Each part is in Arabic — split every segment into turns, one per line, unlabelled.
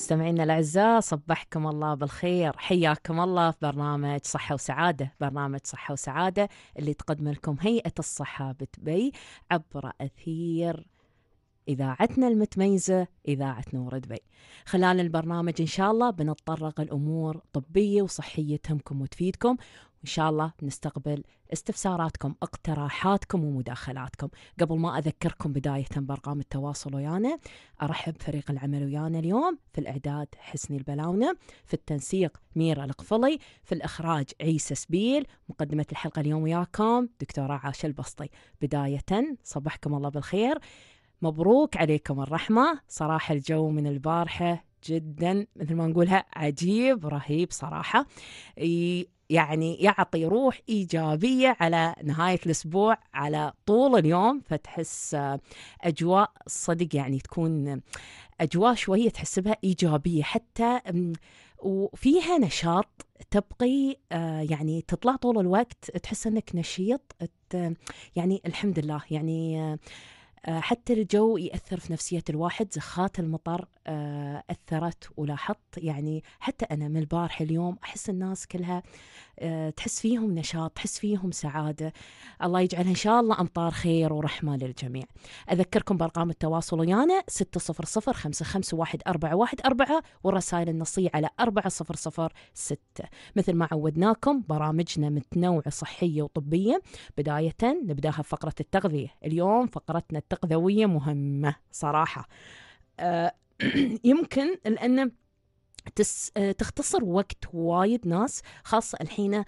مستمعينا الأعزاء صبحكم الله بالخير حياكم الله في برنامج صحة وسعادة برنامج صحة وسعادة اللي تقدم لكم هيئة الصحة بدبي عبر أثير إذاعتنا المتميزة إذاعة نور دبي خلال البرنامج إن شاء الله بنتطرق الأمور طبية وصحية تهمكم وتفيدكم وإن شاء الله نستقبل استفساراتكم اقتراحاتكم ومداخلاتكم قبل ما أذكركم بداية بأرقام التواصل ويانا أرحب فريق العمل ويانا اليوم في الإعداد حسني البلاونة في التنسيق ميرا القفلي في الإخراج عيسى سبيل مقدمة الحلقة اليوم وياكم دكتورة عاشة البسطي بداية صبحكم الله بالخير مبروك عليكم الرحمة صراحة الجو من البارحة جدا مثل ما نقولها عجيب رهيب صراحة يعني يعطي روح ايجابيه على نهايه الاسبوع على طول اليوم فتحس آه، اجواء صدق يعني تكون آه، اجواء شويه تحس بها ايجابيه حتى وفيها نشاط تبقي آه، يعني تطلع طول الوقت تحس انك نشيط يعني الحمد لله يعني آه، حتى الجو يأثر في نفسية الواحد زخات المطر آه، أثرت ولاحظت يعني حتى أنا من البارحة اليوم أحس الناس كلها آه، تحس فيهم نشاط تحس فيهم سعادة الله يجعلها إن شاء الله أمطار خير ورحمة للجميع أذكركم بأرقام التواصل ويانا 600 551 414 والرسائل النصية على 4006 مثل ما عودناكم برامجنا متنوعة صحية وطبية بداية نبداها بفقرة التغذية اليوم فقرتنا التقدوية مهمة صراحة آه، يمكن لأن آه، تختصر وقت وايد ناس خاصة الحين آه،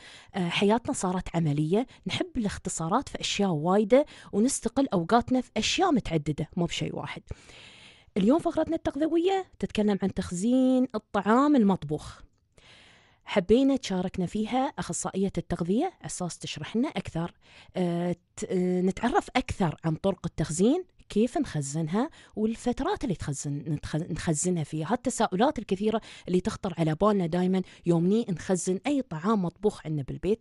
حياتنا صارت عملية نحب الاختصارات في أشياء وايدة ونستقل أوقاتنا في أشياء متعددة مو بشيء واحد اليوم فقرتنا التغذوية تتكلم عن تخزين الطعام المطبوخ حبينا تشاركنا فيها أخصائية التغذية أساس تشرح لنا أكثر آه، آه، نتعرف أكثر عن طرق التخزين كيف نخزنها والفترات اللي تخزن نخزنها فيها التساؤلات الكثيرة اللي تخطر على بالنا دائما يومني نخزن أي طعام مطبوخ عندنا بالبيت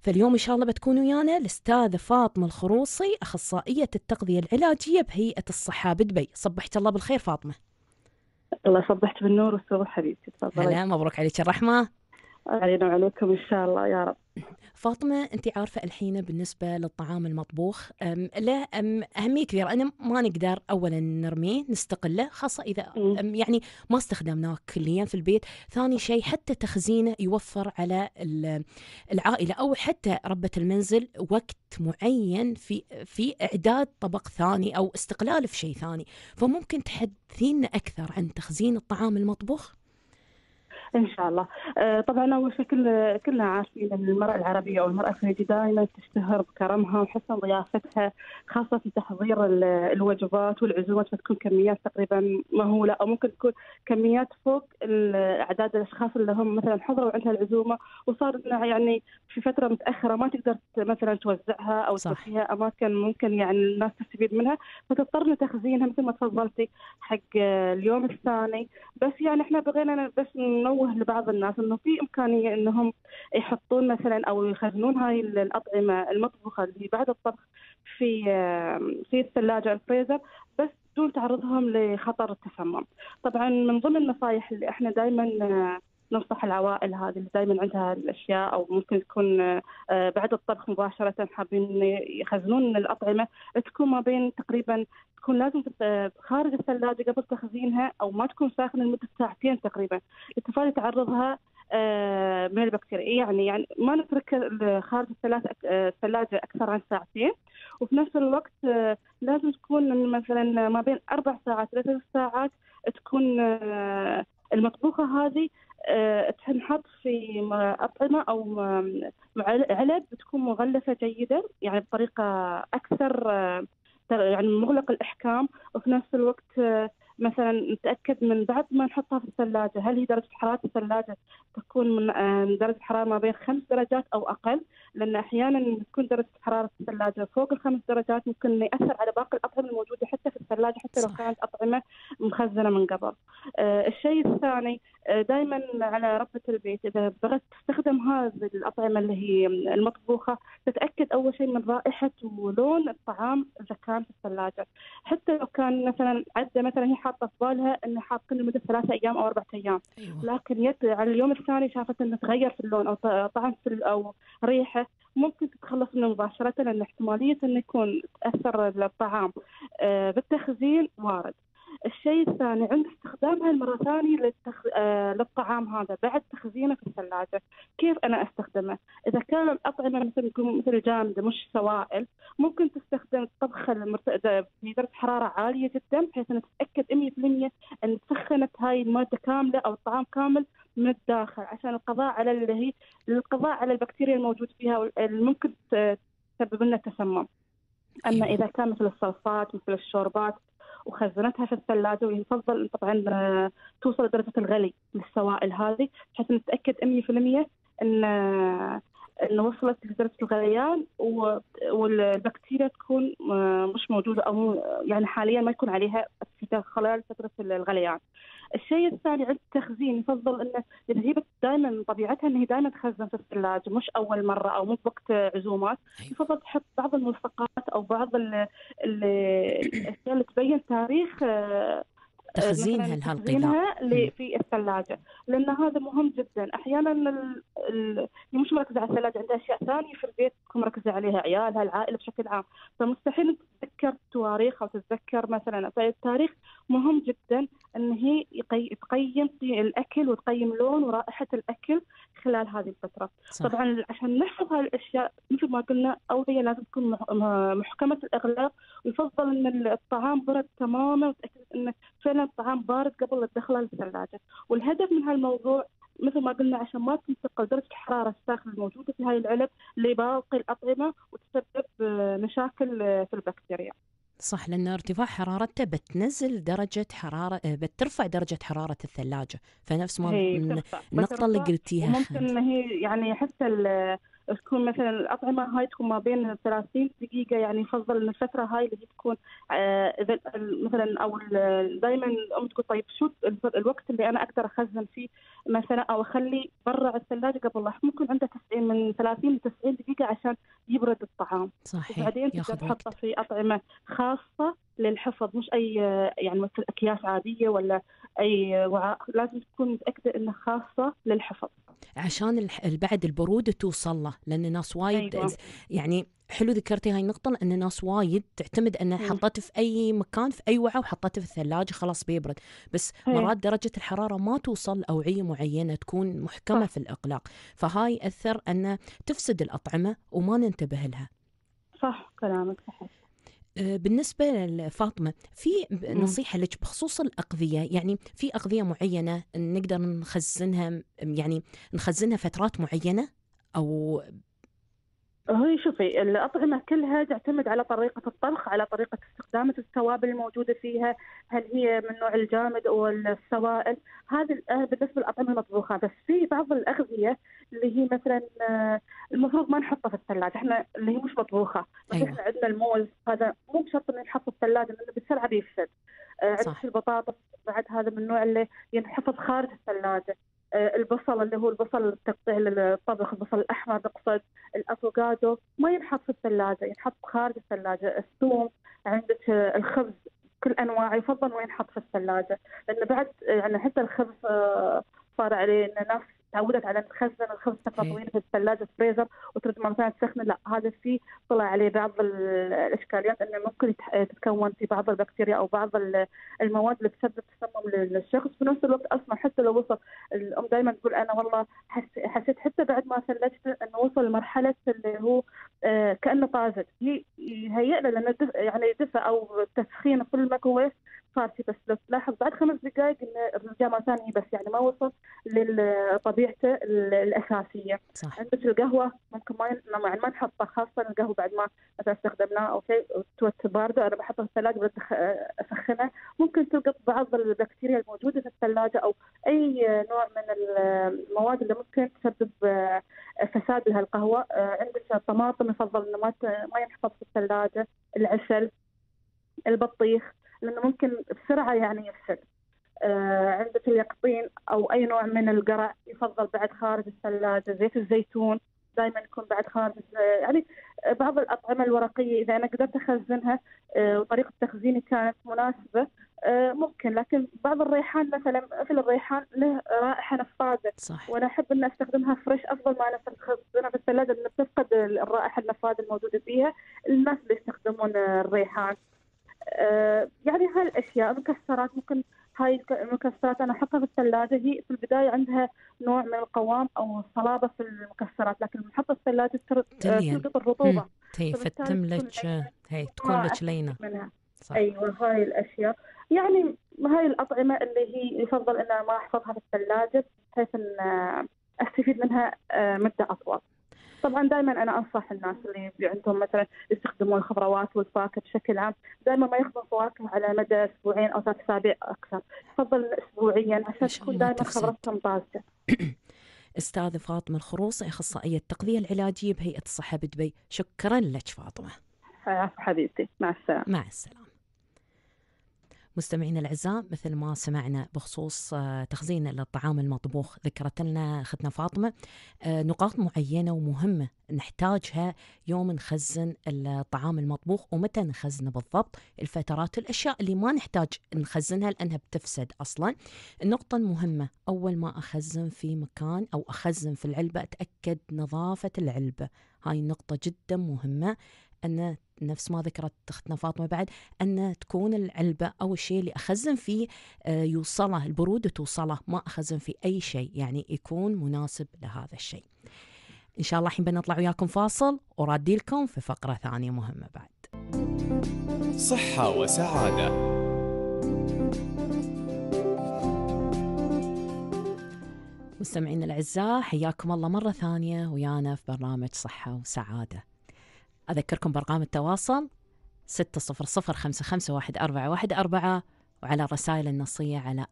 فاليوم إن شاء الله بتكون ويانا الأستاذة فاطمة الخروصي أخصائية التغذية العلاجية بهيئة الصحة بدبي صبحت الله بالخير فاطمة الله صبحت بالنور والسرور حبيبتي تفضلي هلا مبروك عليك الرحمة علينا وعليكم إن شاء الله يا رب فاطمة أنت عارفة الحين بالنسبة للطعام المطبوخ أم له أم أهمية كبيرة أنا ما نقدر أولا نرميه نستقله خاصة إذا أم يعني ما استخدمناه كليا في البيت ثاني شيء حتى تخزينه يوفر على العائلة أو حتى ربة المنزل وقت معين في في إعداد طبق ثاني أو استقلال في شيء ثاني فممكن تحدثينا أكثر عن تخزين الطعام المطبوخ؟
ان شاء الله آه، طبعا اول شيء كل كلنا عارفين ان المراه العربيه او المراه الخليجيه دائما تشتهر بكرمها وحسن ضيافتها خاصه في تحضير الوجبات والعزومات فتكون كميات تقريبا مهوله او ممكن تكون كميات فوق اعداد الاشخاص اللي هم مثلا حضروا عندها العزومه وصار يعني في فتره متاخره ما تقدر مثلا توزعها او تخفيها اماكن ممكن يعني الناس تستفيد منها فتضطر لتخزينها مثل ما تفضلتي حق آه، اليوم الثاني بس يعني احنا بغينا بس ننوع نوه لبعض الناس انه في امكانيه انهم يحطون مثلا او يخزنون هاي الاطعمه المطبوخه اللي بعد الطبخ في في الثلاجه الفريزر بس دون تعرضهم لخطر التسمم. طبعا من ضمن النصائح اللي احنا دائما آه، ننصح العوائل هذه اللي دائما عندها الاشياء او ممكن تكون آه، بعد الطبخ مباشره حابين يخزنون الاطعمه تكون ما بين تقريبا تكون لازم آه، خارج الثلاجه قبل تخزينها او ما تكون ساخنه لمده ساعتين تقريبا لتفادي تعرضها آه، من البكتيريا يعني يعني ما نترك خارج الثلاجه اكثر عن ساعتين وفي نفس الوقت لازم تكون مثلا ما بين اربع ساعات الى ثلاث ساعات تكون المطبوخه هذه آه، تنحط في اطعمه او علب تكون مغلفه جيدا يعني بطريقه اكثر آه، يعني مغلق الاحكام وفي نفس الوقت آه، مثلا نتاكد من بعد ما نحطها في الثلاجه هل هي درجه حراره الثلاجه تكون من آه، درجه حراره ما بين خمس درجات او اقل لان احيانا تكون درجه حراره الثلاجه فوق الخمس درجات ممكن ياثر على باقي الاطعمه الموجوده حتى في الثلاجه حتى لو كانت اطعمه مخزنه من قبل. آه، الشيء الثاني آه، دائما على ربة البيت اذا بغت تستخدم هذه الاطعمه اللي هي المطبوخه تتاكد اول شيء من رائحه ولون الطعام اذا كان في الثلاجه. حتى لو كان مثلا عده مثلا هي حاطه في بالها انه حاطين لمده ثلاثة ايام او اربعة ايام أيوة. لكن يد على اليوم الثاني شافت انه تغير في اللون او طعم في او ريحه ممكن تتخلص منه مباشره لان احتماليه انه يكون تاثر الطعام آه، بالتخزين وارد الشيء الثاني عند استخدامها المره ثانية للتخ... آه للطعام هذا بعد تخزينه في الثلاجة كيف أنا أستخدمه إذا كان الأطعمة مثل مثل جامدة مش سوائل ممكن تستخدم طبخة المرت... في درجة حرارة عالية جدا بحيث نتاكد تتأكد 100% أن سخنت هاي المادة كاملة أو الطعام كامل من الداخل عشان القضاء على اللي هي القضاء على البكتيريا الموجود فيها اللي ممكن تسبب لنا تسمم. اما اذا كان مثل الصلصات مثل الشوربات وخزنتها في الثلاجه ويفضل طبعا آه، توصل درجه الغلي للسوائل هذه بحيث نتاكد 100% ان آه، ان وصلت لدرجه الغليان والبكتيريا تكون آه، مش موجوده او يعني حاليا ما يكون عليها خلال فتره الغليان. الشيء الثاني عند التخزين يفضل انه هي دائما طبيعتها انه هي دائما تخزن في الثلاجه مش اول مره او مو وقت عزومات أيوة. يفضل تحط بعض الملصقات او بعض الاشياء اللي تبين تاريخ آه، تخزينها اللي في الثلاجه لان هذا مهم جدا احيانا ال... يعني مش مركزه على الثلاجه عندها اشياء ثانيه في البيت تكون مركزه عليها عيالها العائله بشكل عام فمستحيل تتذكر تواريخ او تتذكر مثلا فالتاريخ مهم جدا ان هي تقيم الاكل وتقيم لون ورائحه الاكل خلال هذه الفتره صح. طبعا عشان نحفظ هالاشياء مثل ما قلنا اوليه لازم تكون محكمه الاغلاق ويفضل ان الطعام برد تماما وتاكد انه فعلا الطعام بارد قبل الدخله للثلاجه والهدف من هالموضوع مثل ما قلنا عشان ما تنتقل درجه الحراره الساخنه الموجوده في هاي العلب لباقي الاطعمه وتسبب آه، مشاكل آه، في البكتيريا.
صح لان ارتفاع حرارته بتنزل درجه حراره آه، بترفع درجه حراره الثلاجه فنفس ما النقطه اللي قلتيها ممكن
هي يعني حتى تكون مثلا الاطعمه هاي تكون ما بين 30 دقيقه يعني يفضل ان الفتره هاي اللي تكون آه، اذا مثلا او دائما الام تقول طيب شو الوقت اللي انا اقدر اخزن فيه مثلا او اخلي برا الثلاجه قبل الله ممكن عنده 90 من 30 ل 90 دقيقه عشان يبرد الطعام صحيح وبعدين تحطه في اطعمه خاصه للحفظ مش اي آه، يعني مثل اكياس عاديه ولا اي آه، وعاء لازم تكون متاكده انه خاصه للحفظ
عشان بعد البرودة توصل له لأن ناس وايد أيوة. يعني حلو ذكرتي هاي النقطة لأن ناس وايد تعتمد أن حطته في أي مكان في أي وعاء وحطته في الثلاجة خلاص بيبرد بس إيه. مرات درجة الحرارة ما توصل لأوعية معينة تكون محكمة صح. في الإقلاق فهاي أثر أن تفسد الأطعمة وما ننتبه لها صح كلامك صحيح آه، بالنسبة لفاطمة في نصيحة لك بخصوص الأقذية يعني في أقذية معينة نقدر نخزنها يعني نخزنها فترات معينة أو
هو شوفي الأطعمة كلها تعتمد على طريقة الطبخ على طريقة استخدام التوابل الموجودة فيها هل هي من نوع الجامد أو السوائل هذه آه، بالنسبة للأطعمة المطبوخة بس في بعض الأغذية اللي هي مثلا آه، المفروض ما نحطها في الثلاجة احنا اللي هي مش مطبوخة بس أيوة. احنا عندنا الموز هذا مو بشرط انه نحطه في الثلاجة لأنه بالسرعة بيفسد آه، عندك البطاطس بعد هذا من النوع اللي ينحفظ خارج الثلاجة آه، البصل اللي هو البصل التقطيع للطبخ البصل الاحمر اقصد الافوكادو ما ينحط في الثلاجه ينحط خارج الثلاجه الثوم عندك آه، الخبز كل انواعه يفضل ما ينحط في الثلاجه لانه بعد آه، يعني حتى الخبز صار عليه انه نفس تعودت على تخزن الخبز فتره طويله في الثلاجه فريزر وترد مره ثانيه تسخن لا هذا الشيء طلع عليه بعض الاشكاليات انه ممكن تتكون في بعض البكتيريا او بعض المواد اللي تسبب تسمم للشخص في نفس الوقت اصلا حتى لو وصل الام دائما تقول انا والله حسيت حتى بعد ما ثلجته انه وصل لمرحله اللي هو آه، كانه طازج يهيئ له لانه يعني دفع او تسخين في الميكروويف صار في بس لو تلاحظ بعد خمس دقائق انه الرجال مره ثانيه بس يعني ما وصل للطبيعي طبيعته الاساسيه صح. يعني مثل القهوه ممكن ما ما ما نحطها خاصه القهوه بعد ما مثلا استخدمناه او شيء توت بارده انا بحطها في الثلاجه أسخنها ممكن تلقط بعض البكتيريا الموجوده في الثلاجه او اي نوع من المواد اللي ممكن تسبب آه، فساد لهالقهوه آه، عندك الطماطم يفضل انه ما ما ينحفظ في الثلاجه العسل البطيخ لانه ممكن بسرعه يعني يفسد آه، عندك اليقطين او اي نوع من القرع يفضل بعد خارج الثلاجه زيت الزيتون دائما يكون بعد خارج يعني بعض الاطعمه الورقيه اذا انا قدرت اخزنها آه، وطريقه تخزيني كانت مناسبه آه، ممكن لكن بعض الريحان مثلا مثل الريحان له رائحه نفاذه صح. وانا احب ان استخدمها فريش افضل ما انا اخزنها في الثلاجه لان تفقد الرائحه النفاذه الموجوده فيها الناس اللي يستخدمون الريحان آه، يعني هالاشياء مكسرات ممكن هاي المكسرات انا احطها في الثلاجه هي في البدايه عندها نوع من القوام او صلابه في المكسرات لكن لما احطها في الثلاجه آه، تلقط الرطوبه فتم
لك هي تكون لك لينه
ايوه هاي الاشياء يعني هاي الاطعمه اللي هي يفضل انها ما احفظها في الثلاجه بحيث ان آه، استفيد منها مده اطول. طبعا دائما انا انصح الناس اللي عندهم مثلا يستخدمون الخضروات والفاكهه بشكل عام دائما ما ياخذون فواكه على مدى اسبوعين او ثلاث اسابيع اكثر تفضل اسبوعيا عشان تكون دائما خبرتهم طازجه
استاذه فاطمه الخروص اخصائيه التغذيه العلاجيه بهيئه الصحه بدبي شكرا لك فاطمه حبيبتي مع السلامه مع السلامه مستمعينا الأعزاء مثل ما سمعنا بخصوص آه، تخزين للطعام المطبوخ ذكرت لنا أختنا فاطمة آه، نقاط معينة ومهمة نحتاجها يوم نخزن الطعام المطبوخ ومتى نخزنه بالضبط الفترات الأشياء اللي ما نحتاج نخزنها لأنها بتفسد أصلا النقطة المهمة أول ما أخزن في مكان أو أخزن في العلبة أتأكد نظافة العلبة هاي النقطة جدا مهمة أن نفس ما ذكرت اختنا فاطمه بعد ان تكون العلبه او الشيء اللي اخزن فيه آه، يوصله البروده توصله ما اخزن فيه اي شيء يعني يكون مناسب لهذا الشيء. ان شاء الله الحين بنطلع وياكم فاصل ورادي لكم في فقره ثانيه مهمه بعد.
صحه وسعاده
مستمعينا الاعزاء حياكم الله مره ثانيه ويانا في برنامج صحه وسعاده. أذكركم بأرقام التواصل أربعة وعلى الرسائل النصية على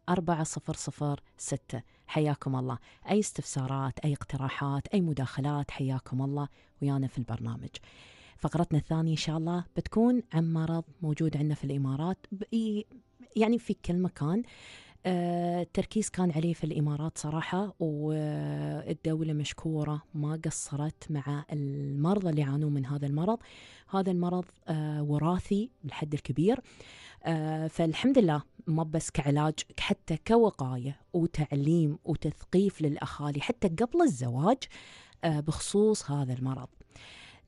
ستة حياكم الله أي استفسارات أي اقتراحات أي مداخلات حياكم الله ويانا في البرنامج فقرتنا الثانية إن شاء الله بتكون عن مرض موجود عندنا في الإمارات يعني في كل مكان آه، التركيز كان عليه في الإمارات صراحة والدولة مشكورة ما قصرت مع المرضى اللي يعانون من هذا المرض هذا المرض آه، وراثي بالحد الكبير آه، فالحمد لله ما بس كعلاج حتى كوقاية وتعليم وتثقيف للأخالي حتى قبل الزواج بخصوص هذا المرض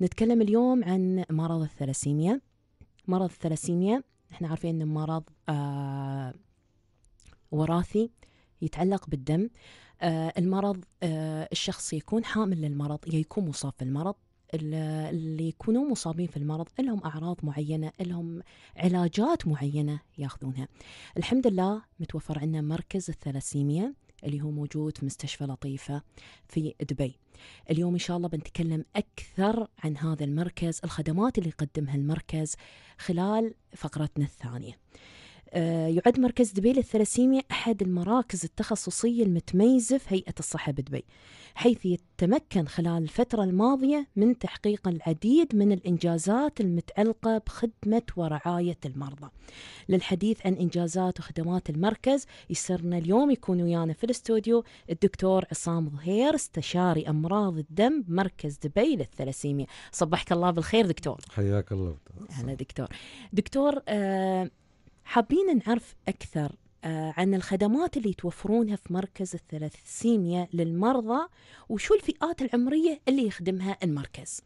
نتكلم اليوم عن مرض الثلاسيميا مرض الثلاسيميا احنا عارفين انه مرض آه وراثي يتعلق بالدم آه، المرض آه، الشخص يكون حامل للمرض يكون مصاب بالمرض اللي يكونوا مصابين في المرض لهم أعراض معينة لهم علاجات معينة ياخذونها الحمد لله متوفر عندنا مركز الثلاسيميا اللي هو موجود في مستشفى لطيفة في دبي اليوم إن شاء الله بنتكلم أكثر عن هذا المركز الخدمات اللي يقدمها المركز خلال فقرتنا الثانية آه، يعد مركز دبي للثلاسيميا أحد المراكز التخصصية المتميزة في هيئة الصحة بدبي حيث يتمكن خلال الفترة الماضية من تحقيق العديد من الإنجازات المتعلقة بخدمة ورعاية المرضى للحديث عن إنجازات وخدمات المركز يسرنا اليوم يكون ويانا في الاستوديو الدكتور عصام ظهير استشاري أمراض الدم بمركز دبي للثلاسيميا صبحك الله بالخير دكتور
حياك الله هلا
دكتور دكتور آه حابين نعرف أكثر آه، عن الخدمات اللي توفرونها في مركز الثلاسيميا للمرضى وشو الفئات العمرية اللي يخدمها المركز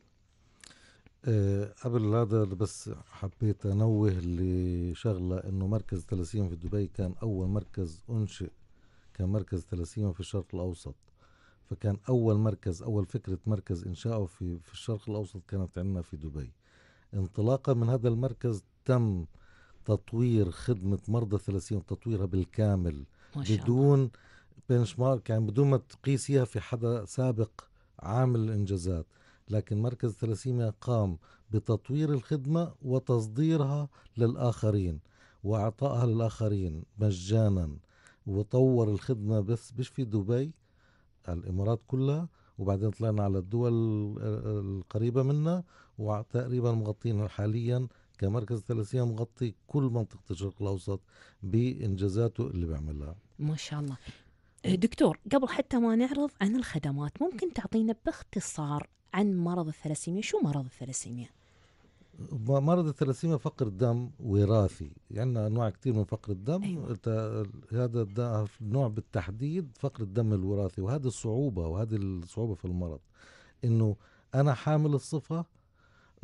آه، قبل هذا بس حبيت انوه لشغله انه مركز ثلاسيم في دبي كان اول مركز انشئ كان مركز ثلاسيم في الشرق الاوسط فكان اول مركز اول فكره مركز انشائه في في الشرق الاوسط كانت عندنا في دبي انطلاقا من هذا المركز تم آه تطوير خدمة مرضى ثلاثين تطويرها بالكامل ما شاء بدون بنش مارك يعني بدون ما تقيسيها في حدا سابق عامل الإنجازات لكن مركز ثلاثين قام بتطوير الخدمة وتصديرها للآخرين وإعطائها للآخرين مجانا وطور الخدمة بس مش في دبي الإمارات كلها وبعدين طلعنا على الدول القريبة منا وتقريبا مغطينا حاليا كمركز ثلاثيه مغطي كل منطقه الشرق الاوسط بانجازاته اللي بيعملها
ما شاء الله دكتور قبل حتى ما نعرض عن الخدمات ممكن تعطينا باختصار عن مرض الثلاسيميا شو مرض الثلاسيميا
مرض الثلاسيميا فقر الدم وراثي عندنا يعني انواع كثير من فقر الدم أيوة. هذا النوع بالتحديد فقر الدم الوراثي وهذه الصعوبه وهذه الصعوبه في المرض انه انا حامل الصفه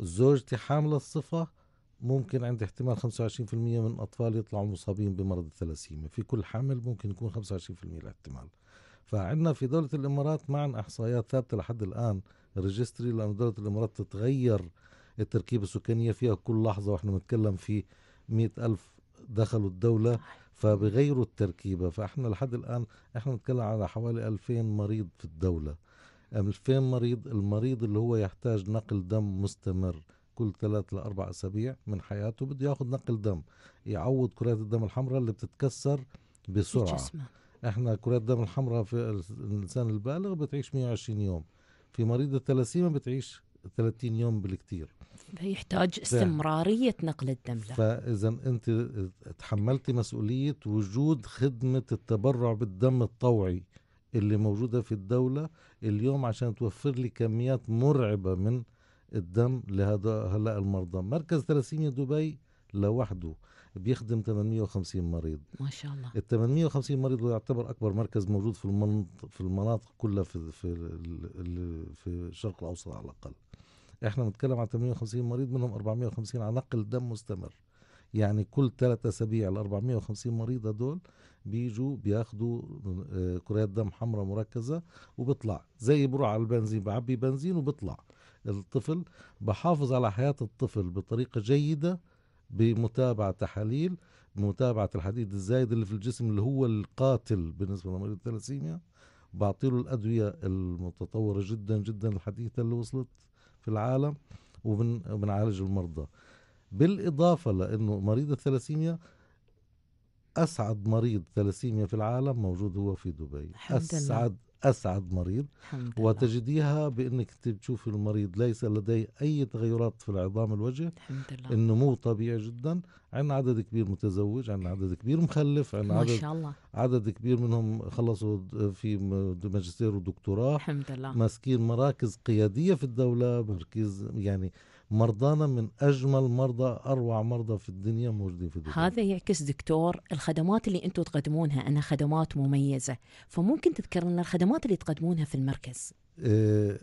زوجتي حامله الصفه ممكن عند احتمال 25% من الأطفال يطلعوا مصابين بمرض الثلاسيميا في كل حامل ممكن يكون 25% الاحتمال فعندنا في دولة الإمارات معنا إحصائيات ثابتة لحد الآن ريجستري لأن دولة الإمارات تتغير التركيبة السكانية فيها كل لحظة وإحنا بنتكلم في مئة ألف دخلوا الدولة فبغيروا التركيبة فإحنا لحد الآن إحنا بنتكلم على حوالي 2000 مريض في الدولة 2000 مريض المريض اللي هو يحتاج نقل دم مستمر كل ثلاث لأربع أسابيع من حياته بده ياخذ نقل دم يعوض كرات الدم الحمراء اللي بتتكسر بسرعة جسمه. احنا كرات الدم الحمراء في الإنسان البالغ بتعيش 120 يوم في مريض الثلاسيما بتعيش 30 يوم بالكثير
فيحتاج استمرارية نقل الدم له
فإذا أنت تحملتي مسؤولية وجود خدمة التبرع بالدم الطوعي اللي موجودة في الدولة اليوم عشان توفر لي كميات مرعبة من الدم لهذا هلا المرضى مركز تلاسيميا دبي لوحده بيخدم 850 مريض ما شاء الله ال 850 مريض يعتبر اكبر مركز موجود في في المناطق كلها في في في الشرق الاوسط على الاقل احنا بنتكلم عن 850 مريض منهم 450 على نقل دم مستمر يعني كل ثلاثة اسابيع ال 450 مريض هدول بيجوا بياخذوا آه، كريات دم حمراء مركزه وبيطلع زي بروح على البنزين بعبي بنزين وبيطلع الطفل بحافظ على حياة الطفل بطريقة جيدة بمتابعة تحاليل بمتابعة الحديد الزايد اللي في الجسم اللي هو القاتل بالنسبة لمريض الثلاسيميا له الأدوية المتطورة جدا جدا الحديثة اللي وصلت في العالم وبنعالج المرضى بالإضافة لأنه مريض الثلاسيميا اسعد مريض ثلاسيميا في العالم موجود هو في دبي اسعد اسعد مريض وتجديها بانك انت بتشوفي المريض ليس لديه اي تغيرات في العظام الوجه الحمد لله النمو طبيعي جدا عندنا عدد كبير متزوج عندنا عدد كبير مخلف عندنا عدد شاء الله. عدد كبير منهم خلصوا في ماجستير ودكتوراه الحمد لله ماسكين مراكز قياديه في الدوله مركز يعني مرضانا من أجمل مرضى أروع مرضى في الدنيا موجودين في دبي
هذا يعكس دكتور الخدمات اللي أنتم تقدمونها أنها خدمات مميزة فممكن تذكر لنا الخدمات اللي تقدمونها في المركز
آه،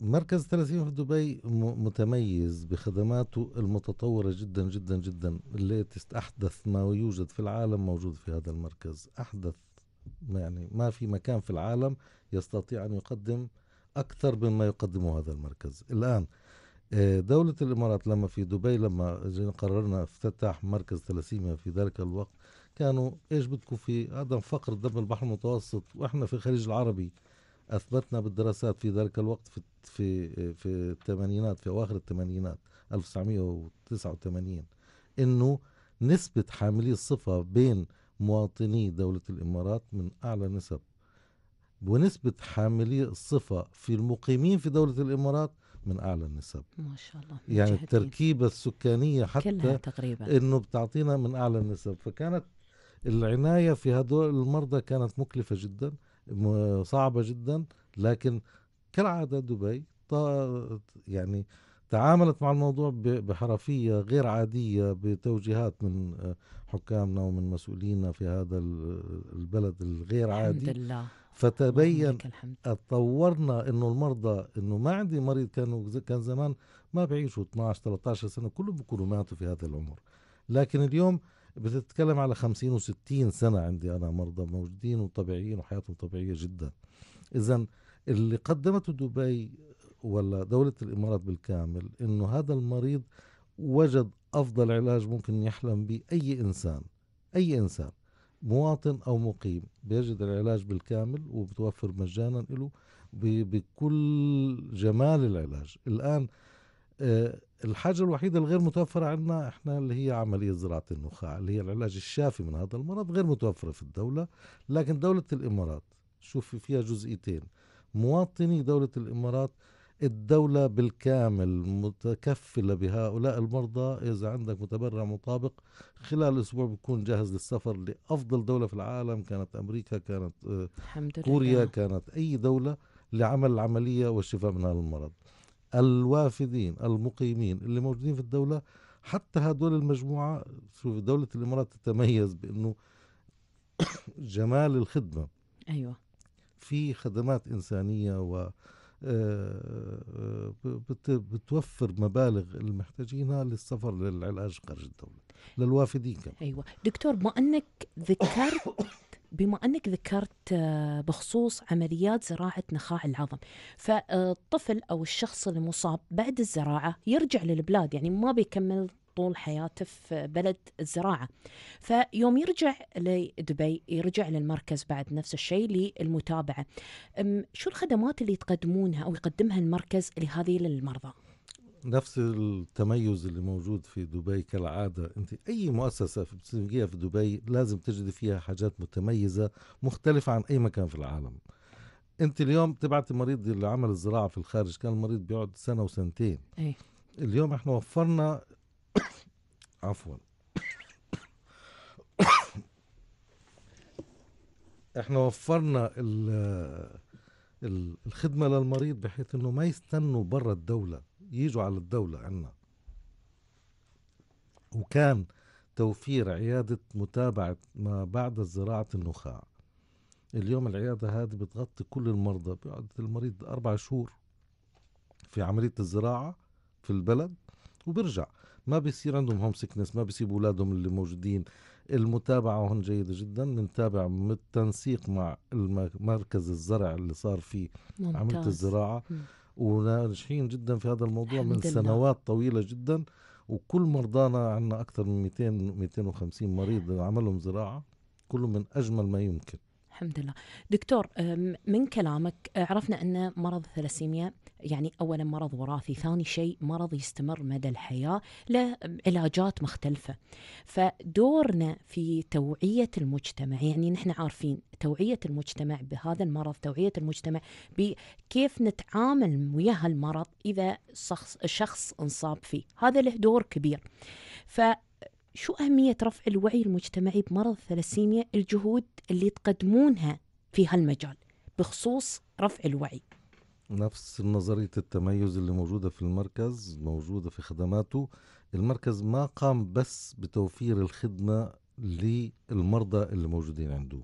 مركز 30 في دبي متميز بخدماته المتطورة جدا جدا جدا اللي أحدث ما يوجد في العالم موجود في هذا المركز أحدث يعني ما في مكان في العالم يستطيع أن يقدم أكثر مما يقدمه هذا المركز الآن آه، دولة الإمارات لما في دبي لما جينا قررنا افتتاح مركز تلاسيميا في ذلك الوقت كانوا ايش بدكم في عدم فقر دم البحر المتوسط واحنا في الخليج العربي اثبتنا بالدراسات في ذلك الوقت في في آه، في الثمانينات في اواخر الثمانينات 1989 انه نسبة حاملي الصفة بين مواطني دولة الامارات من اعلى نسب ونسبة حاملي الصفة في المقيمين في دولة الامارات من اعلى النسب ما شاء الله يعني جهدين. التركيبه السكانيه حتى كلها تقريبا انه بتعطينا من اعلى النسب فكانت العنايه في هدول المرضى كانت مكلفه جدا صعبه جدا لكن كالعاده دبي يعني تعاملت مع الموضوع بحرفية غير عادية بتوجيهات من آه، حكامنا ومن مسؤولينا في هذا البلد الغير عادي الحمد لله فتبين اتطورنا انه المرضى انه ما عندي مريض كانوا كان زمان ما بعيشوا 12 13 سنه كلهم بيكونوا ماتوا في هذا العمر لكن اليوم بتتكلم على 50 و60 سنه عندي انا مرضى موجودين وطبيعيين وحياتهم طبيعيه جدا اذا اللي قدمته دبي ولا دوله الامارات بالكامل انه هذا المريض وجد افضل علاج ممكن يحلم به اي انسان اي انسان مواطن أو مقيم بيجد العلاج بالكامل وبتوفر مجانا له بكل جمال العلاج الآن آه، الحاجة الوحيدة الغير متوفرة عندنا احنا اللي هي عملية زراعة النخاع اللي هي العلاج الشافي من هذا المرض غير متوفرة في الدولة لكن دولة الإمارات شوف فيها جزئيتين مواطني دولة الإمارات الدولة بالكامل متكفلة بهؤلاء المرضى إذا عندك متبرع مطابق خلال أسبوع بيكون جاهز للسفر لأفضل دولة في العالم كانت أمريكا كانت آه، الحمد كوريا لله. كانت أي دولة لعمل العملية والشفاء من هذا المرض الوافدين المقيمين اللي موجودين في الدولة حتى هدول المجموعة شوف دولة الإمارات تتميز بأنه جمال الخدمة أيوة في خدمات إنسانية و آه، آه، بتوفر مبالغ المحتاجينها للسفر للعلاج خارج الدولة للوافدين كمان
أيوة دكتور بما أنك ذكرت بما أنك ذكرت آه، بخصوص عمليات زراعة نخاع العظم فالطفل أو الشخص المصاب بعد الزراعة يرجع للبلاد يعني ما بيكمل طول حياته في بلد الزراعه فيوم يرجع لدبي يرجع للمركز بعد نفس الشيء للمتابعه شو الخدمات اللي تقدمونها او يقدمها المركز لهذه المرضى
نفس التميز اللي موجود في دبي كالعادة أنت أي مؤسسة بتسوقيها في دبي لازم تجد فيها حاجات متميزة مختلفة عن أي مكان في العالم أنت اليوم تبعت المريض اللي عمل الزراعة في الخارج كان المريض بيقعد سنة وسنتين أي. اليوم احنا وفرنا عفوا احنا وفرنا الخدمه للمريض بحيث انه ما يستنوا برا الدوله يجوا على الدوله عندنا وكان توفير عياده متابعه ما بعد زراعه النخاع اليوم العياده هذه بتغطي كل المرضى بيقعد المريض اربع شهور في عمليه الزراعه في البلد وبرجع ما بيصير عندهم هوم سيكنس ما بيسيبوا اولادهم اللي موجودين المتابعه هون جيده جدا بنتابع بالتنسيق مع مركز الزرع اللي صار فيه عمليه الزراعه وناجحين جدا في هذا الموضوع من لله. سنوات طويله جدا وكل مرضانا عندنا اكثر من 200 250 مريض عملهم زراعه كلهم من اجمل ما يمكن
الحمد لله دكتور من كلامك أه، عرفنا أن مرض الثلاسيميا يعني أولا مرض وراثي ثاني شيء مرض يستمر مدى الحياة له علاجات مختلفة فدورنا في توعية المجتمع يعني نحن عارفين توعية المجتمع بهذا المرض توعية المجتمع بكيف نتعامل ويا هالمرض إذا شخص, شخص انصاب فيه هذا له دور كبير ف شو أهمية رفع الوعي المجتمعي بمرض الثلاسيميا الجهود اللي تقدمونها في هالمجال بخصوص رفع الوعي
نفس نظرية التميز اللي موجودة في المركز موجودة في خدماته المركز ما قام بس بتوفير الخدمة للمرضى اللي موجودين عنده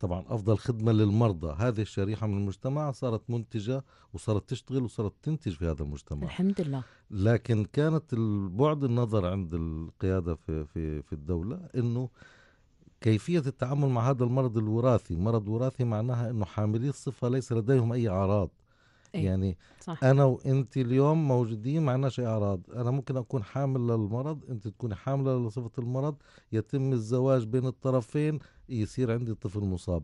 طبعا افضل خدمه للمرضى هذه الشريحه من المجتمع صارت منتجه وصارت تشتغل وصارت تنتج في هذا المجتمع الحمد لله لكن كانت البعد النظر عند القياده في في في الدوله انه كيفيه التعامل مع هذا المرض الوراثي مرض وراثي معناها انه حاملي الصفه ليس لديهم اي اعراض أيه. يعني صح. انا وانت اليوم موجودين معنا شيء اعراض انا ممكن اكون حامل للمرض انت تكوني حامله لصفه المرض يتم الزواج بين الطرفين يصير عندي طفل مصاب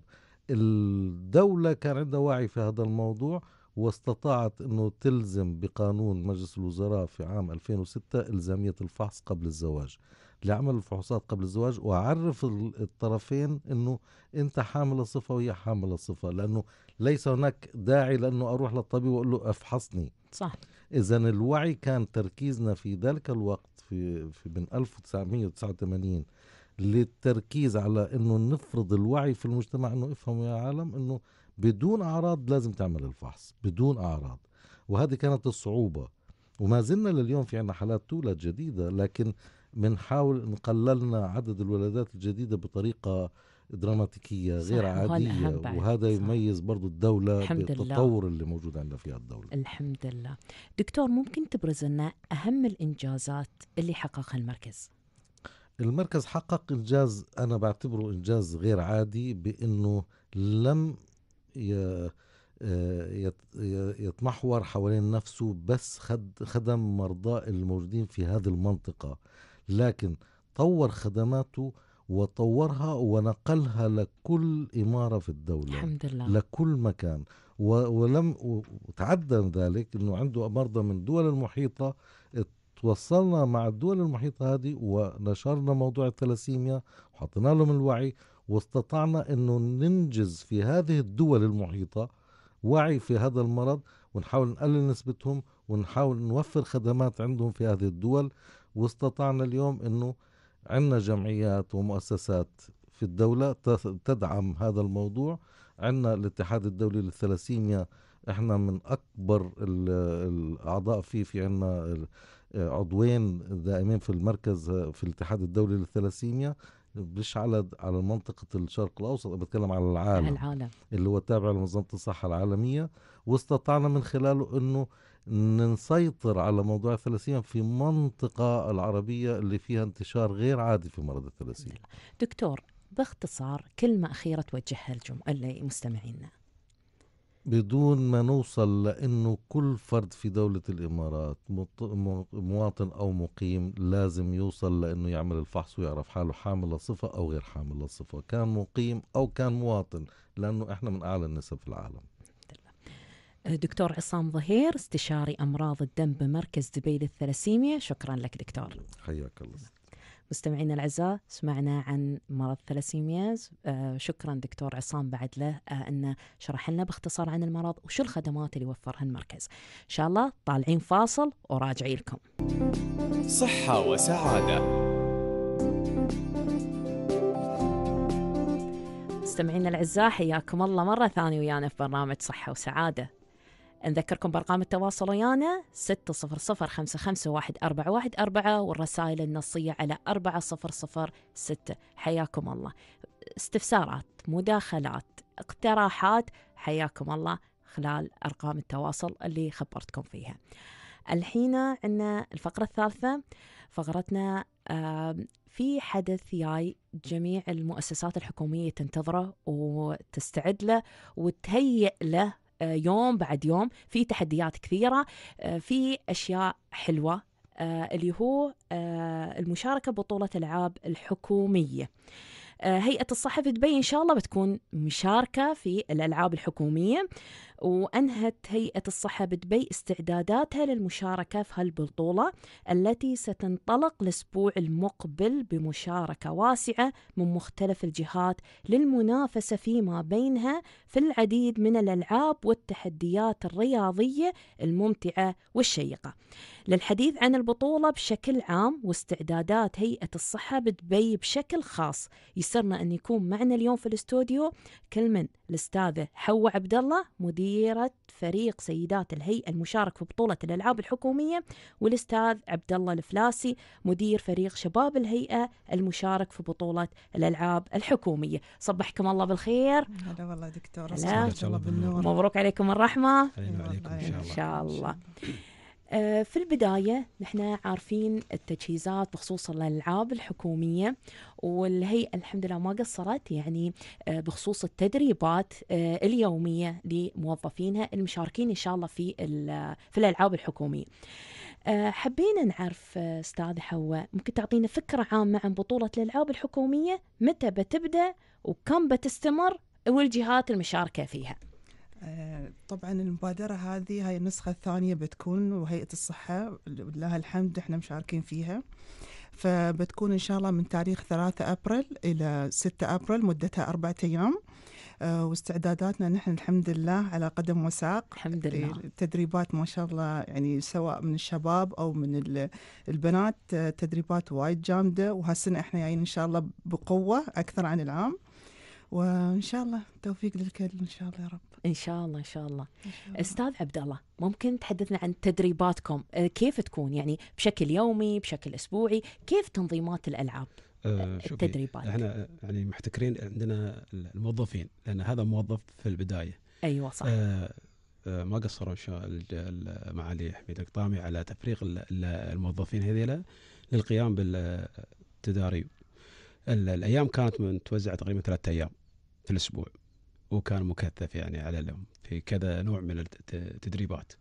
الدولة كان عندها وعي في هذا الموضوع واستطاعت أنه تلزم بقانون مجلس الوزراء في عام 2006 إلزامية الفحص قبل الزواج لعمل الفحوصات قبل الزواج وعرف الطرفين أنه أنت حامل الصفة وهي حامل الصفة لأنه ليس هناك داعي لأنه أروح للطبيب وأقول له أفحصني صح إذا الوعي كان تركيزنا في ذلك الوقت في, في من 1989 للتركيز على انه نفرض الوعي في المجتمع انه افهموا يا عالم انه بدون اعراض لازم تعمل الفحص بدون اعراض وهذه كانت الصعوبه وما زلنا لليوم في عنا حالات تولد جديده لكن بنحاول نقللنا عدد الولادات الجديده بطريقه دراماتيكية غير عادية وهذا يميز برضو الدولة الحمد بالتطور اللي موجود عندنا فيها الدولة
الحمد لله دكتور ممكن تبرز لنا أهم الإنجازات اللي حققها المركز
المركز حقق إنجاز أنا بعتبره إنجاز غير عادي بأنه لم آه، يتمحور حوالين نفسه بس خدم مرضى الموجودين في هذه المنطقة لكن طور خدماته وطورها ونقلها لكل إمارة في الدولة الحمد لله لكل مكان ولم وتعدى ذلك أنه عنده مرضى من دول المحيطة توصلنا مع الدول المحيطة هذه ونشرنا موضوع الثلاسيميا وحطينا لهم الوعي واستطعنا انه ننجز في هذه الدول المحيطة وعي في هذا المرض ونحاول نقلل نسبتهم ونحاول نوفر خدمات عندهم في هذه الدول واستطعنا اليوم انه عندنا جمعيات ومؤسسات في الدولة تدعم هذا الموضوع عندنا الاتحاد الدولي للثلاسيميا احنا من اكبر الاعضاء فيه في عندنا عضوين دائمين في المركز في الاتحاد الدولي للثلاسيميا مش على على منطقة الشرق الأوسط أنا بتكلم على العالم العالم اللي هو تابع لمنظمة الصحة العالمية واستطعنا من خلاله أنه نسيطر على موضوع الثلاسيميا في منطقة العربية اللي فيها انتشار غير عادي في مرض الثلاسيميا
دكتور باختصار كلمة أخيرة توجهها لمستمعينا
بدون ما نوصل لانه كل فرد في دولة الامارات مواطن او مقيم لازم يوصل لانه يعمل الفحص ويعرف حاله حامل لصفة او غير حامل لصفة كان مقيم او كان مواطن لانه احنا من اعلى النسب في العالم
دكتور عصام ظهير استشاري امراض الدم بمركز دبي للثلاسيميا شكرا لك دكتور حياك الله مستمعينا الأعزاء سمعنا عن مرض ثلاسيمياز آه شكرا دكتور عصام بعد له آه أنه شرح لنا باختصار عن المرض وشو الخدمات اللي وفرها المركز إن شاء الله طالعين فاصل وراجعين لكم
صحة وسعادة
مستمعينا الأعزاء حياكم الله مرة ثانية ويانا في برنامج صحة وسعادة نذكركم بأرقام التواصل ويانا 600551414 والرسائل النصية على 4006 حياكم الله استفسارات مداخلات اقتراحات حياكم الله خلال أرقام التواصل اللي خبرتكم فيها الحين عندنا الفقرة الثالثة فقرتنا في حدث جاي جميع المؤسسات الحكومية تنتظره وتستعد له وتهيئ له آه، يوم بعد يوم في تحديات كثيره آه، في اشياء حلوه آه، اللي هو المشاركه ببطوله العاب الحكوميه آه، هيئة الصحفي دبي إن شاء الله بتكون مشاركة في الألعاب الحكومية وأنهت هيئة الصحة بدبي استعداداتها للمشاركة في هالبطولة التي ستنطلق الأسبوع المقبل بمشاركة واسعة من مختلف الجهات للمنافسة فيما بينها في العديد من الألعاب والتحديات الرياضية الممتعة والشيقة. للحديث عن البطولة بشكل عام واستعدادات هيئة الصحة بدبي بشكل خاص يسرنا أن يكون معنا اليوم في الاستوديو كل من الأستاذة حواء عبد الله مديرة فريق سيدات الهيئة المشارك في بطولة الألعاب الحكومية والأستاذ عبد الله الفلاسي مدير فريق شباب الهيئة المشارك في بطولة الألعاب الحكومية صبحكم الله بالخير
هلا والله دكتورة الله بالنور
مبروك عليكم الرحمة عليكم إن شاء الله, إن شاء الله. آه، في البداية نحن عارفين التجهيزات بخصوص الألعاب الحكومية والهيئة الحمد لله ما قصرت يعني آه، بخصوص التدريبات آه، اليومية لموظفينها المشاركين إن شاء الله في في الألعاب الحكومية حبينا نعرف أستاذ حواء ممكن تعطينا فكرة عامة عن بطولة الألعاب الحكومية متى بتبدأ وكم بتستمر والجهات المشاركة فيها
آه، طبعا المبادرة هذه هاي النسخة الثانية بتكون وهيئة الصحة لله الحمد احنا مشاركين فيها فبتكون إن شاء الله من تاريخ 3 أبريل إلى 6 أبريل مدتها أربعة أيام آه، واستعداداتنا نحن الحمد لله على قدم وساق الحمد لله التدريبات ما شاء الله يعني سواء من الشباب او من البنات آه، تدريبات وايد جامده وهالسنه احنا جايين يعني ان شاء الله بقوه اكثر
عن العام وان شاء الله توفيق للكل ان شاء الله يا رب ان شاء الله ان شاء الله, الله. استاذ عبد الله ممكن تحدثنا عن تدريباتكم أه، كيف تكون يعني بشكل يومي بشكل اسبوعي كيف تنظيمات الالعاب أه، أه، التدريبات
احنا يعني محتكرين عندنا الموظفين لان هذا موظف في البدايه ايوه صح أه ما قصروا ان شاء معالي حميد القطامي على تفريغ الموظفين هذيلا للقيام بالتداريب الايام كانت متوزعه تقريبا ثلاثة ايام في الاسبوع وكان مكثف يعني على الأم في كذا نوع من التدريبات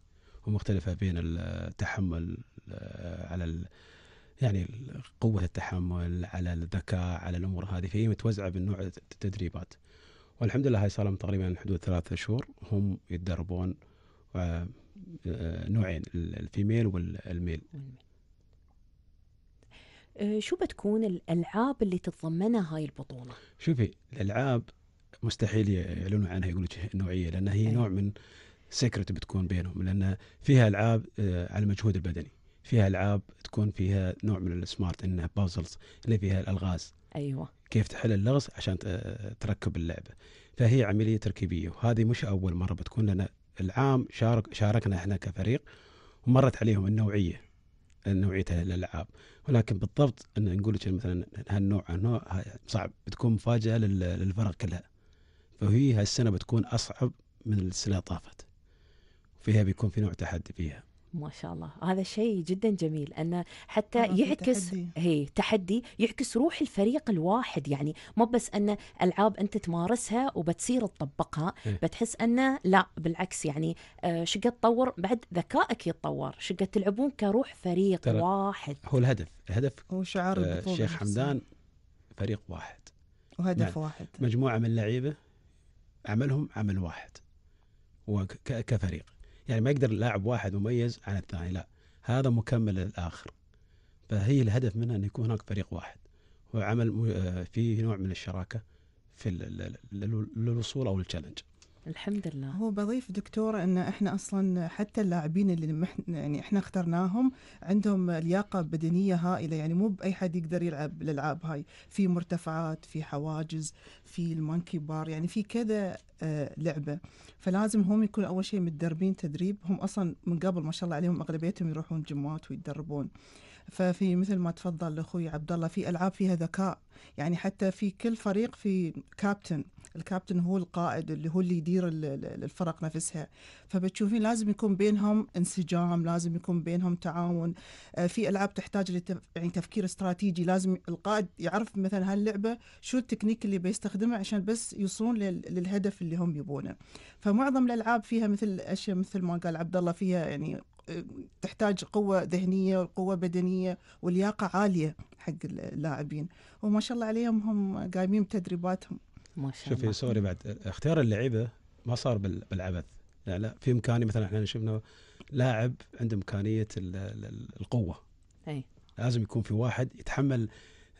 ومختلفة بين التحمل آه، على ال يعني قوة التحمل على الذكاء على الأمور هذه فهي متوزعة من نوع التدريبات والحمد لله هاي صار لهم تقريبا حدود ثلاثة شهور هم يتدربون آه، آه، نوعين الفيميل والميل
شو بتكون الالعاب اللي تتضمنها هاي البطوله؟
شوفي الالعاب مستحيل يعلنوا عنها يقولوا نوعيه لان هي أيوة. نوع من سيكرت بتكون بينهم لان فيها العاب آه، على المجهود البدني فيها العاب تكون فيها نوع من السمارت انها بازلز اللي فيها الالغاز ايوه كيف تحل اللغز عشان آه، تركب اللعبه فهي عمليه تركيبيه وهذه مش اول مره بتكون لنا العام شارك شاركنا احنا كفريق ومرت عليهم النوعيه نوعيه الالعاب ولكن بالضبط ان نقول مثلا هالنوع هالنوع صعب بتكون مفاجاه للفرق كلها فهي هالسنه بتكون اصعب من السنه طافت فيها بيكون في نوع تحدي فيها
ما شاء الله هذا شيء جدا جميل أن حتى يعكس تحدي. هي تحدي يعكس روح الفريق الواحد يعني مو بس أن ألعاب أنت تمارسها وبتصير تطبقها هي. إيه. بتحس أنه لا بالعكس يعني شقة آه، شقد تطور بعد ذكائك يتطور شقد تلعبون كروح فريق واحد
هو الهدف الهدف هو
شعار آه، الشيخ حمدان
فريق واحد وهدف نعم. واحد مجموعة من لعيبة عملهم عمل واحد وكفريق يعني ما يقدر لاعب واحد مميز عن الثاني لا هذا مكمل للآخر فهي الهدف منها أن يكون هناك فريق واحد وعمل آه، فيه نوع من الشراكة في للوصول أو التشالنج
الحمد لله هو بضيف دكتور ان احنا اصلا حتى اللاعبين اللي يعني احنا اخترناهم عندهم لياقه بدنيه هائله يعني مو باي حد يقدر يلعب الالعاب هاي في مرتفعات في حواجز في المونكي بار يعني في كذا آه، لعبه فلازم هم يكونوا اول شيء متدربين تدريب هم اصلا من قبل ما شاء الله عليهم اغلبيتهم يروحون جمات ويتدربون ففي مثل ما تفضل اخوي عبد الله في العاب فيها ذكاء يعني حتى في كل فريق في كابتن الكابتن هو القائد اللي هو اللي يدير الفرق نفسها فبتشوفين لازم يكون بينهم انسجام لازم يكون بينهم تعاون آه، في العاب تحتاج يعني تفكير استراتيجي لازم القائد يعرف مثلا هاللعبه شو التكنيك اللي بيستخدمه عشان بس يوصلون للهدف اللي هم يبونه فمعظم الالعاب فيها مثل اشياء مثل ما قال عبد الله فيها يعني آه، تحتاج قوة ذهنية وقوة بدنية ولياقة عالية حق اللاعبين وما شاء الله عليهم هم قايمين بتدريباتهم
ما شاء شوفي سوري بعد اختيار اللعيبه ما صار بالعبث لا لا في امكانيه مثلا احنا شفنا لاعب عنده امكانيه القوه اي لازم يكون في واحد يتحمل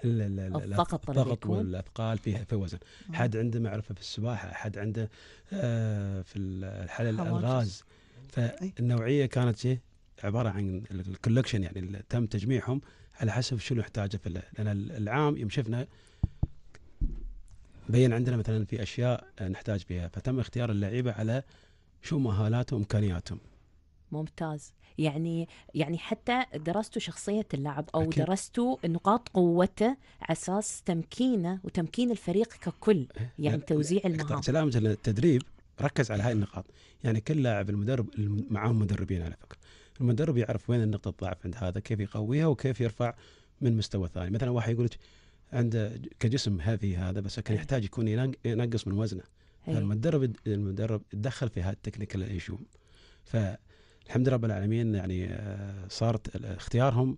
الضغط الضغط والاثقال في في وزن حد عنده معرفه في السباحه حد عنده آه في الحل الالغاز فالنوعيه كانت شيء عباره عن الكولكشن يعني تم تجميعهم على حسب شنو يحتاجه في لان العام يوم شفنا بين عندنا مثلا في اشياء نحتاج بها فتم اختيار اللعيبه على شو مهاراتهم وامكانياتهم
ممتاز يعني يعني حتى درستوا شخصية اللاعب أو أكيد. درستوا نقاط قوته على أساس تمكينه وتمكين الفريق ككل يعني أه، توزيع يعني المهام
سلام التدريب ركز على هاي النقاط يعني كل لاعب المدرب معاهم مدربين على فكرة المدرب يعرف وين النقطة الضعف عند هذا كيف يقويها وكيف يرفع من مستوى ثاني مثلا واحد يقول لك عنده كجسم هذه هذا بس كان يحتاج يكون ينقص من وزنه فالمدرب المدرب تدخل في هذا التكنيكال ايشو فالحمد لله رب العالمين يعني آه، صارت اختيارهم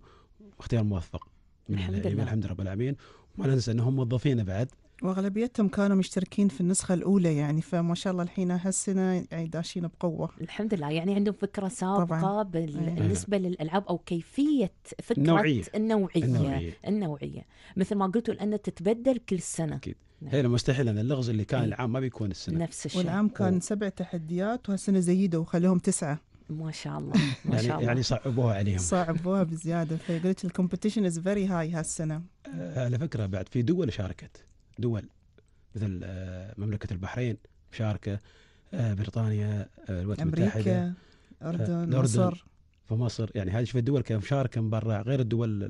اختيار موفق من الحمد لله الحمد لله رب العالمين وما ننسى انهم موظفين بعد
واغلبيتهم كانوا مشتركين في النسخه الاولى يعني فما شاء الله الحين هالسنه يعني داشين بقوه
الحمد لله يعني عندهم فكره سابقه طبعاً. إيه. بالنسبه للالعاب او كيفيه فكره النوعية. النوعيه النوعيه, النوعية. مثل ما قلتوا لان تتبدل كل سنه أكيد.
نعم. هي مستحيل ان اللغز اللي كان إيه. العام ما بيكون السنه
نفس الشيء والعام كان أوه. سبع تحديات وهالسنه زيدوا
وخلوهم تسعه ما شاء الله ما يعني شاء يعني الله
يعني صعبوها عليهم
صعبوها بزياده فقلت الكومبيتيشن از فيري هاي هالسنه
على فكره بعد في دول شاركت دول مثل آه، مملكه البحرين مشاركه آه، بريطانيا آه، الولايات المتحده الاردن مصر فمصر يعني هذه شوف الدول مشاركة من برا غير الدول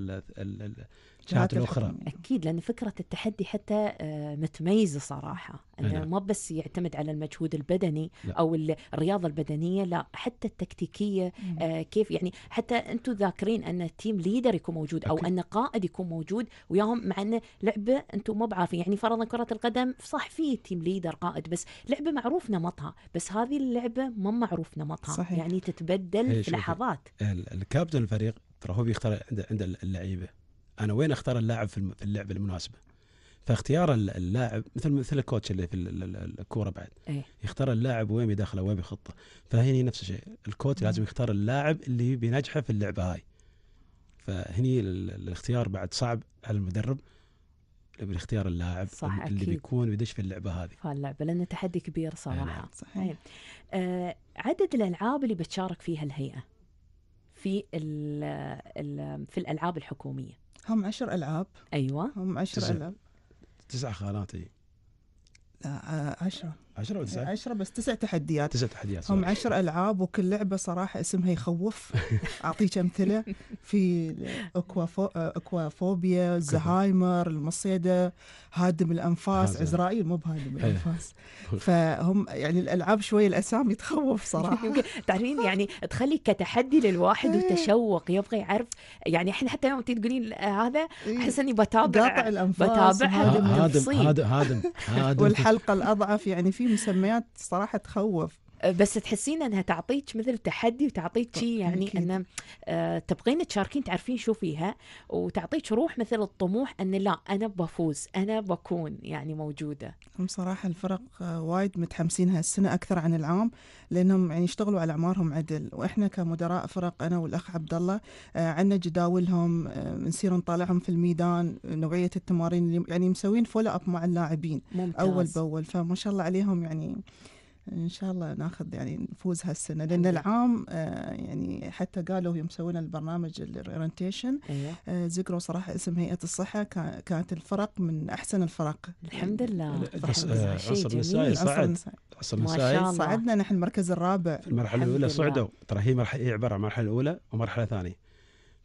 الجهات الاخرى
اكيد لان فكره التحدي حتى آه، متميزه صراحه انه ما نعم. بس يعتمد على المجهود البدني لا. او الرياضه البدنيه لا حتى التكتيكيه آه، كيف يعني حتى انتم ذاكرين ان التيم ليدر يكون موجود او أكيد. ان قائد يكون موجود وياهم مع انه لعبه انتم ما بعارفين يعني فرضا كره القدم صح في تيم ليدر قائد بس لعبه معروف نمطها بس هذه اللعبه ما معروف نمطها صحيح. يعني تتبدل في لحظات
الكابتن الفريق ترى هو بيختار عند اللعيبه انا وين اختار اللاعب في اللعبه المناسبه فاختيار اللاعب مثل مثل الكوتش اللي في الكوره بعد أيه. يختار اللاعب وين بيدخله وين بيخطه فهني نفس الشيء الكوتش لازم يختار اللاعب اللي بينجحه في اللعبه هاي فهني الاختيار بعد صعب على المدرب باختيار اللاعب صح اللي أكيد. بيكون بيدش في اللعبه هذه
فاللعبه لان تحدي كبير صراحه إيه، نعم. صحيح إيه. آه عدد الالعاب اللي بتشارك فيها الهيئه في ال في الالعاب الحكوميه هم عشر العاب ايوه هم عشر تسع. العاب
تسع خانات اي
لا آه، عشرة
10 ولا 9 10 بس تسع تحديات تسع تحديات هم
10 العاب وكل لعبه صراحه اسمها يخوف اعطيك امثله في اكوافوبيا الزهايمر المصيده هادم الانفاس عزرائيل
مو بهادم إيه. الانفاس فهم يعني الالعاب شويه الاسامي تخوف صراحه تعرفين يعني تخلي كتحدي للواحد إيه. وتشوق يبغى يعرف يعني احنا حتى يوم تقولين هذا إيه. احس اني بتابع بتابع هادم
هادم هادم
هادم والحلقه
الاضعف يعني في مسميات صراحه تخوف بس تحسين انها تعطيك مثل تحدي وتعطيك شيء يعني ان آه، تبغين تشاركين تعرفين شو فيها وتعطيك روح مثل الطموح ان لا انا بفوز انا بكون يعني موجوده.
هم صراحه الفرق آه، وايد متحمسين هالسنه اكثر عن العام لانهم يعني يشتغلوا على اعمارهم عدل واحنا كمدراء فرق انا والاخ عبد الله آه، عندنا جداولهم نصير نطالعهم في الميدان نوعيه التمارين يعني مسوين فولو اب مع اللاعبين ممتاز. اول باول فما شاء الله عليهم يعني ان شاء الله ناخذ يعني نفوز هالسنه لان العام آه يعني حتى قالوا يوم سوينا البرنامج الاورينتيشن آه ذكروا صراحه اسم هيئه الصحه كانت الفرق من احسن الفرق الحمد يعني لله آه، عصر نسائي صعد عصر صعدنا نحن المركز الرابع في المرحله الاولى صعدوا
ترى هي عباره عن مرحله اولى ومرحله ثانيه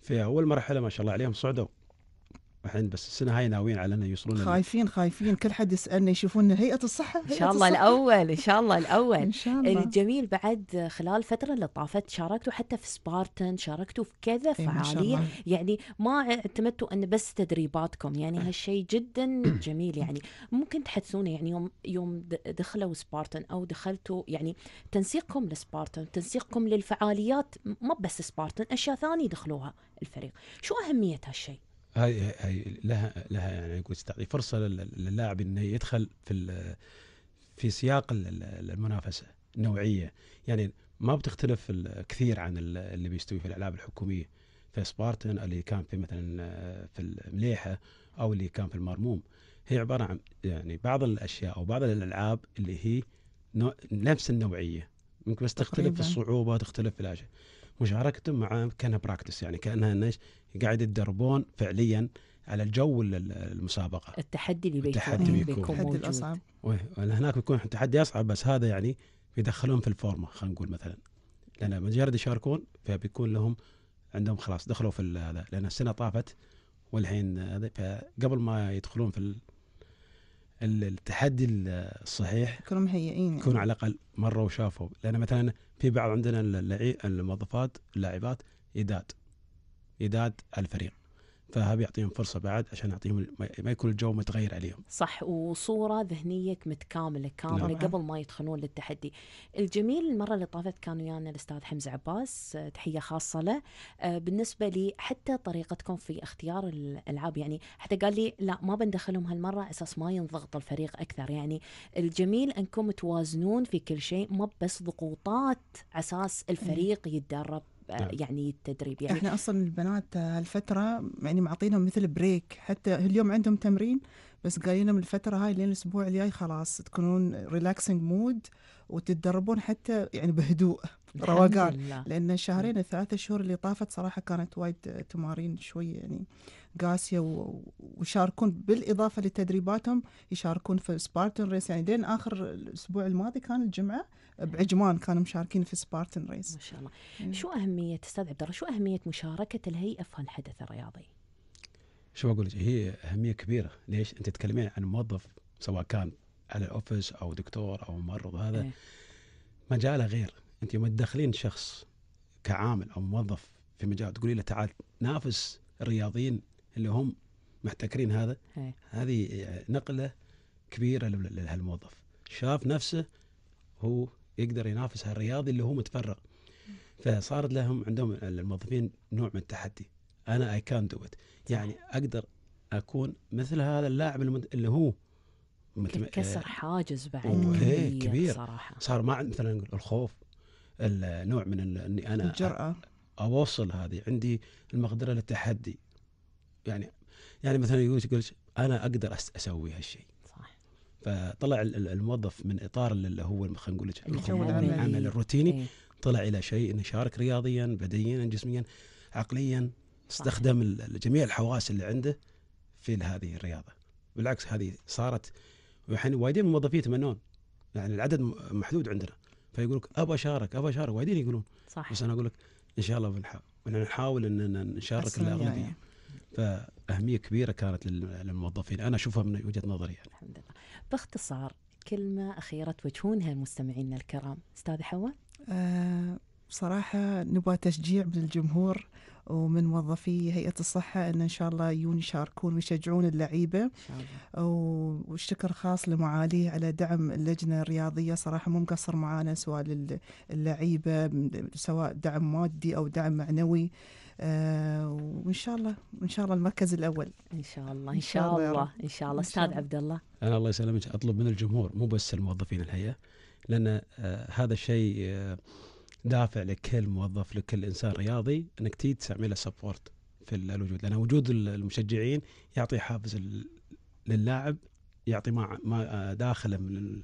في اول مرحله ما شاء الله عليهم صعدوا الحين بس السنه هاي ناويين على انه يوصلون
خايفين خايفين كل حد يسالنا يشوفون هيئه الصحه هيئة ان شاء الله الصحة. الاول
ان شاء الله الاول ان شاء الله الجميل بعد خلال الفتره اللي طافت شاركتوا حتى في سبارتن شاركتوا في كذا إيه، فعاليه يعني ما اعتمدتوا ان بس تدريباتكم يعني إيه. هالشيء جدا جميل يعني ممكن تحدثونا يعني يوم يوم دخلوا سبارتن او دخلتوا يعني تنسيقكم لسبارتن تنسيقكم للفعاليات ما بس سبارتن اشياء ثانيه دخلوها الفريق شو اهميه هالشيء
هاي هاي لها لها يعني تعطي فرصه للاعب انه يدخل في في سياق المنافسه النوعيه يعني ما بتختلف كثير عن اللي بيستوي في الالعاب الحكوميه في سبارتن اللي كان في مثلا في المليحه او اللي كان في المرموم هي عباره عن يعني بعض الاشياء او بعض الالعاب اللي هي نفس النوعيه ممكن بس تختلف في الصعوبه تختلف في الاشياء مشاركته مع كانها براكتس يعني كانها الناس قاعد يتدربون فعليا على الجو المسابقه
التحدي اللي بيكون التحدي بيكون التحدي الاصعب
هناك بيكون تحدي اصعب بس هذا يعني يدخلون في الفورمه خلينا نقول مثلا لان مجرد يشاركون فبيكون لهم عندهم خلاص دخلوا في هذا لان السنه طافت والحين هذا فقبل ما يدخلون في التحدي الصحيح يكونوا مهيئين يكون يعني. على الاقل مره وشافوا لان مثلا في بعض عندنا الموظفات اللاعبات يداد يداد الفريق فها بيعطيهم فرصه بعد عشان يعطيهم ما يكون الجو متغير عليهم.
صح وصوره ذهنيه متكامله كامله نعم. قبل ما يدخلون للتحدي. الجميل المره اللي طافت كان ويانا الاستاذ حمزه عباس آه، تحيه خاصه له آه، بالنسبه لي حتى طريقتكم في اختيار الالعاب يعني حتى قال لي لا ما بندخلهم هالمره اساس ما ينضغط الفريق اكثر يعني الجميل انكم توازنون في كل شيء ما بس ضغوطات اساس الفريق يتدرب نعم. آه، يعني التدريب يعني احنا
اصلا البنات هالفتره يعني معطينهم مثل بريك حتى اليوم عندهم تمرين بس قايلين لهم الفتره هاي لين الاسبوع الجاي خلاص تكونون ريلاكسنج مود وتتدربون حتى يعني بهدوء روقان لان الشهرين الثلاثة شهور اللي طافت صراحه كانت وايد تمارين شوي يعني قاسيه ويشاركون بالاضافه لتدريباتهم يشاركون في سبارتن ريس يعني لين اخر الاسبوع الماضي كان الجمعه بعجمان كانوا مشاركين في
سبارتن ريس ما شاء الله يعني. شو اهميه استاذ عبد الله شو اهميه مشاركه الهيئه في هالحدث الرياضي
شو اقول لك هي اهميه كبيره ليش انت تتكلمين عن موظف سواء كان على الاوفيس او دكتور او ممرض هذا ايه. مجاله غير انت يوم تدخلين شخص كعامل او موظف في مجال تقولي له تعال نافس الرياضيين اللي هم محتكرين هذا ايه. هذه نقله كبيره لهالموظف شاف نفسه هو يقدر ينافس هالرياضي اللي هو متفرغ فصارت لهم عندهم الموظفين نوع من التحدي انا اي كان دو يعني اقدر اكون مثل هذا اللاعب اللي هو متم... كسر
حاجز إيه، بعد كبير صراحه
صار ما عند مثلا نقول الخوف النوع من اني انا الجرأة اوصل هذه عندي المقدره للتحدي يعني يعني مثلا يقول يقول انا اقدر اسوي هالشيء فطلع الموظف من اطار اللي هو خلينا نقول إيه. العمل الروتيني إيه. طلع الى شيء انه شارك رياضيا بدنيا جسميا عقليا استخدم جميع الحواس اللي عنده في هذه الرياضه بالعكس هذه صارت والحين وايدين من الموظفين يتمنون يعني العدد محدود عندنا فيقول لك ابى اشارك ابى اشارك وايدين يقولون صح بس انا اقول لك ان شاء الله بنحاول نحاول ان نشارك الاغلبيه يعني. فاهميه كبيره كانت للموظفين انا اشوفها من وجهه نظري يعني الحمد لله
باختصار كلمة أخيرة توجهونها لمستمعينا الكرام أستاذ حواء أه بصراحة
نبغى تشجيع من
الجمهور ومن موظفي هيئة الصحة
أن إن شاء الله يجون يشاركون ويشجعون اللعيبة والشكر خاص لمعاليه على دعم اللجنة الرياضية صراحة مو مقصر معانا سواء اللعيبة سواء دعم مادي أو دعم معنوي آه، وان شاء الله ان شاء الله المركز الاول ان شاء الله ان شاء الله ان شاء الله استاذ عبد
الله
انا الله يسلمك اطلب من الجمهور مو بس الموظفين الهيئه لان آه، هذا الشيء آه، دافع لكل موظف لكل انسان رياضي انك تيجي تعمل له سبورت في الوجود لان وجود المشجعين يعطي حافز للاعب يعطي ما ما داخله من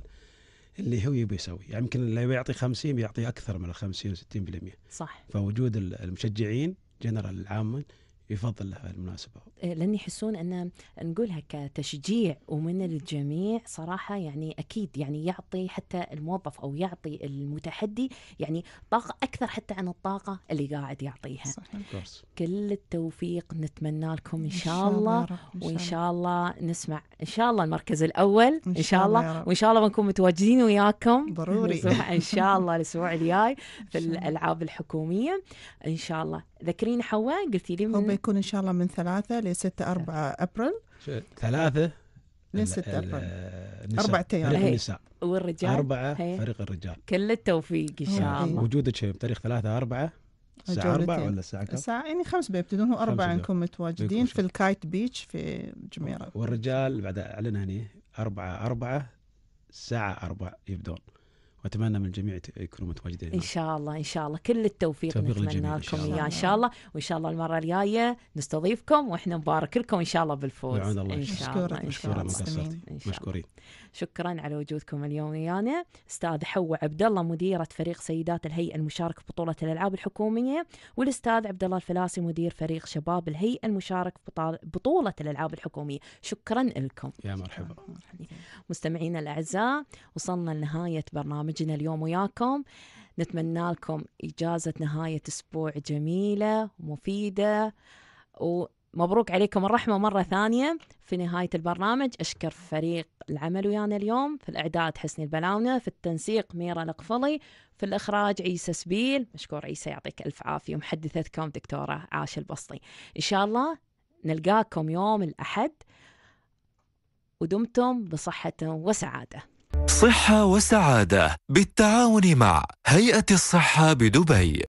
اللي هو يبي يسوي يعني يمكن اللي يعطي 50 بيعطي اكثر من 50 و 60% صح فوجود المشجعين جنرال العامة يفضل لها
المناسبة إيه، لن يحسون أن نقولها كتشجيع ومن الجميع صراحة يعني أكيد يعني يعطي حتى الموظف أو يعطي المتحدي يعني طاقة أكثر حتى عن الطاقة اللي قاعد يعطيها صحيح. كل التوفيق نتمنى لكم إن شاء الله, إن شاء الله وإن شاء الله نسمع إن شاء الله المركز الأول إن شاء الله وإن شاء الله بنكون متواجدين وياكم ضروري إن شاء الله الأسبوع الجاي في الألعاب الحكومية إن شاء الله ذكرين حواء قلتي لي هم هو بيكون ان شاء الله من ثلاثة 6 4 أبريل
ثلاثة 6 أبريل أربع أيام فريق النساء والرجال أربعة هي. فريق الرجال
كل التوفيق إن شاء الله وجودك
شيء بتاريخ ثلاثة أربعة الساعة 4 ولا الساعة كم؟ الساعة
يعني خمس بيبتدون أربعة نكون متواجدين في الكايت بيتش في جميرة
والرجال بعد أعلن هني أربعة أربعة الساعة أربعة يبدون واتمنى من الجميع يكونوا متواجدين ان
شاء الله ان شاء الله كل التوفيق نتمنى لكم اياه ان شاء الله وان شاء الله المره الجايه نستضيفكم واحنا نبارك لكم ان شاء الله بالفوز ان شاء الله ان شاء الله مشكورين شكرا على وجودكم اليوم ويانا استاذ حواء عبد الله مديره فريق سيدات الهيئه المشاركه ببطوله الالعاب الحكوميه والاستاذ عبد الله الفلاسي مدير فريق شباب الهيئه المشارك بطوله الالعاب الحكوميه شكرا لكم يا مرحبا مستمعينا الاعزاء وصلنا لنهايه برنامجنا اليوم وياكم نتمنى لكم إجازة نهاية أسبوع جميلة ومفيدة و مبروك عليكم الرحمة مرة ثانية في نهاية البرنامج أشكر فريق العمل ويانا اليوم في الإعداد حسني البلاونة في التنسيق ميرا القفلي في الإخراج عيسى سبيل مشكور عيسى يعطيك ألف عافية ومحدثتكم دكتورة عاش البسطي إن شاء الله نلقاكم يوم الأحد ودمتم بصحة وسعادة
صحة وسعادة بالتعاون مع هيئة الصحة
بدبي